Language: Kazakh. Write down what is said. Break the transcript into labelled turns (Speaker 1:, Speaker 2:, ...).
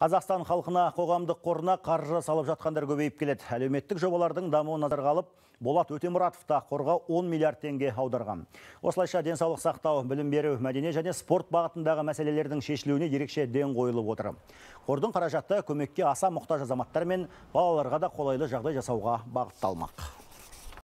Speaker 1: Қазақстан халқына қоғамдық қорына қаржы салып жатқандар көбейіп келеді. Әлеуметтік жобалардың дамуын назарға алып, Болат Өтемұратов та қорға 10 миллиард теңге аударған. Осылайша денсаулық сақтау, білім беру, мәдениет және спорт бағытындағы мәселелердің шешілуіне ерекше ден қойылып отыр. Қордың қаражаты көмекке аса мұқтаж азаматтар мен балаларға да қолайлы жағдай жасауға бағытталмақ.